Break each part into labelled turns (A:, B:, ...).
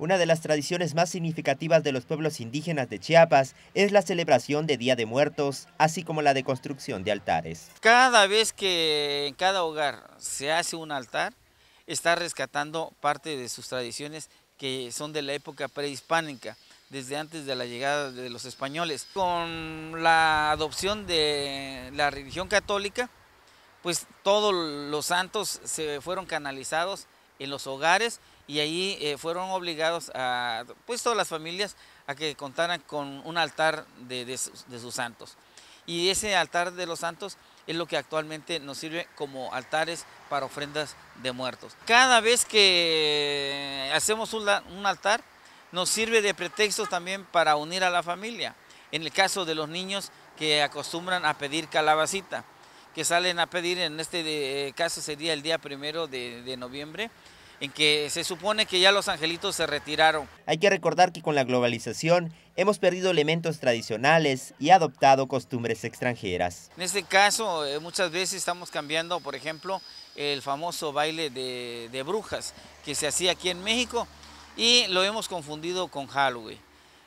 A: Una de las tradiciones más significativas de los pueblos indígenas de Chiapas es la celebración de Día de Muertos, así como la de construcción de altares.
B: Cada vez que en cada hogar se hace un altar, está rescatando parte de sus tradiciones que son de la época prehispánica, desde antes de la llegada de los españoles. Con la adopción de la religión católica, pues todos los santos se fueron canalizados en los hogares y ahí eh, fueron obligados a, pues todas las familias a que contaran con un altar de, sus, santos. Y ese altar de los santos es lo que actualmente nos sirve como altares para ofrendas de muertos. Cada vez que hacemos un, un altar, nos sirve de pretexto también para unir a la familia. En el caso de los niños que acostumbran a pedir calabacita que salen a pedir, en este eh, caso sería el día primero de, noviembre, en que se supone que ya los angelitos se retiraron.
A: Hay que recordar que con la globalización hemos perdido elementos tradicionales y adoptado costumbres extranjeras.
B: En este caso, eh, muchas veces estamos cambiando, por ejemplo, el famoso baile de, brujas que se hacía aquí en México y lo hemos confundido con Halloween.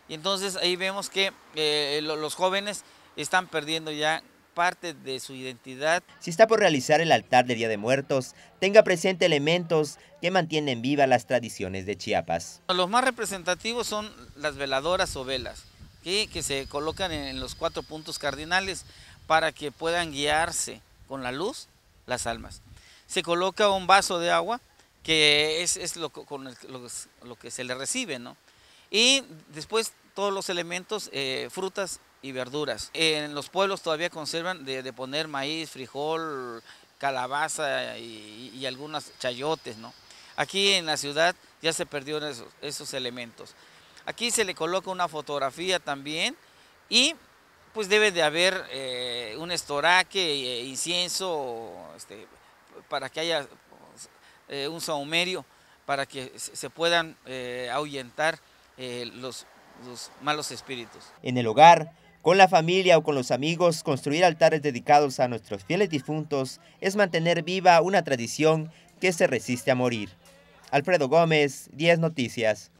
B: Y entonces ahí vemos que eh, los jóvenes están perdiendo ya parte de su identidad.
A: Si está por realizar el altar de Día de Muertos, tenga presente elementos que mantienen viva las tradiciones de Chiapas.
B: Los más representativos son las veladoras o velas, que, se colocan en los cuatro puntos cardinales para que puedan guiarse con la luz las almas. Se coloca un vaso de agua, que es, lo, que se le recibe, ¿no? Y después todos los elementos, eh, frutas, y verduras. En los pueblos todavía conservan de, poner maíz, frijol, calabaza y, algunos chayotes, ¿no? Aquí en la ciudad ya se perdieron esos, elementos. Aquí se le coloca una fotografía también y pues debe de haber eh, un estoraque, eh, incienso, este, para que haya eh, un saumerio, para que se puedan ahuyentar los malos espíritus. En el hogar,
A: con la familia o con los amigos, construir altares dedicados a nuestros fieles difuntos es mantener viva una tradición que se resiste a morir. Alfredo Gómez, 10 Noticias.